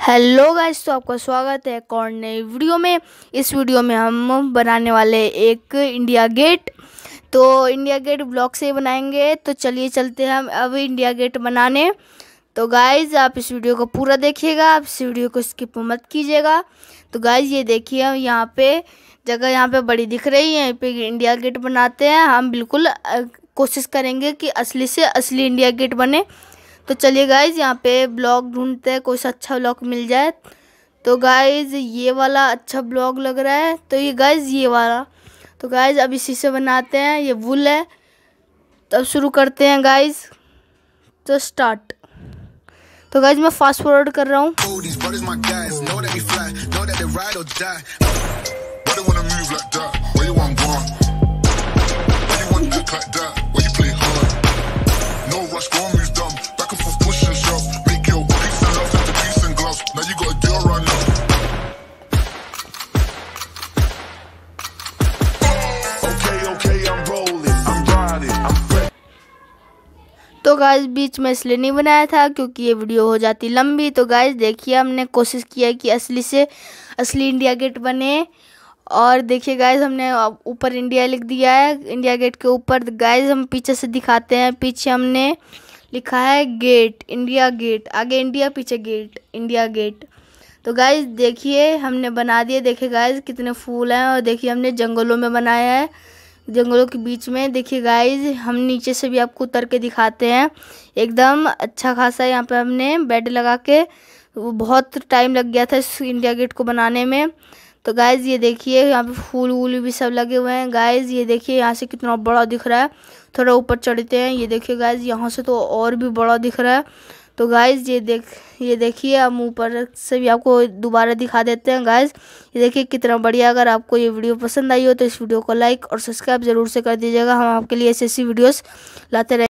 hello guys तो आपका स्वागत है एक और नई वीडियो में इस वीडियो में हम बनाने वाले एक इंडिया गेट तो इंडिया गेट ब्लॉक से ही बनाएंगे तो चलिए चलते हैं हम अब इंडिया गेट बनाने तो गाइस आप इस वीडियो को पूरा देखिएगा आप इस वीडियो को स्किप मत कीजिएगा तो गाइस ये देखिए हम यहाँ पे जगह यहाँ पर बड़ी दिख रही है यहाँ पर इंडिया गेट बनाते हैं हम बिल्कुल कोशिश करेंगे कि असली से असली इंडिया गेट बने तो चलिए गाइज यहाँ पे ब्लॉग ढूंढते हैं कोई अच्छा ब्लॉग मिल जाए तो गाइज ये वाला अच्छा ब्लॉग लग रहा है तो ये गाइज ये वाला तो गाइज अब इसी से बनाते हैं ये वुल है तो अब शुरू करते हैं गाइज तो स्टार्ट तो गाइज मैं फास्ट फॉरवर्ड कर रहा हूँ तो गाइज बीच में इसलिए नहीं बनाया था क्योंकि ये वीडियो हो जाती लंबी तो गाइज देखिए हमने कोशिश किया कि असली से असली इंडिया गेट बने और देखिए गाइज हमने ऊपर इंडिया लिख दिया है इंडिया गेट के ऊपर गाइज हम पीछे से दिखाते हैं पीछे हमने लिखा है गेट इंडिया गेट आगे इंडिया पीछे गेट इंडिया गेट तो गाइज देखिए हमने बना दिए देखिए गाइज कितने फूल हैं और देखिए हमने जंगलों में बनाया है जंगलों के बीच में देखिए गाइज हम नीचे से भी आपको उतर के दिखाते हैं एकदम अच्छा खासा यहाँ पर हमने बेड लगा के वो बहुत टाइम लग गया था इस इंडिया गेट को बनाने में तो गाइज़ ये देखिए यहाँ पे फूल वूल भी सब लगे हुए हैं गाइज़ ये देखिए यहाँ से कितना बड़ा दिख रहा है थोड़ा ऊपर चढ़ते हैं ये देखिए गाइज़ यहाँ से तो और भी बड़ा दिख रहा है तो गाइस ये देख ये देखिए हम ऊपर से भी आपको दोबारा दिखा देते हैं गाइस ये देखिए कितना बढ़िया अगर आपको ये वीडियो पसंद आई हो तो इस वीडियो को लाइक और सब्सक्राइब जरूर से कर दीजिएगा हम आपके लिए ऐसी ऐसी वीडियोज़ लाते रहें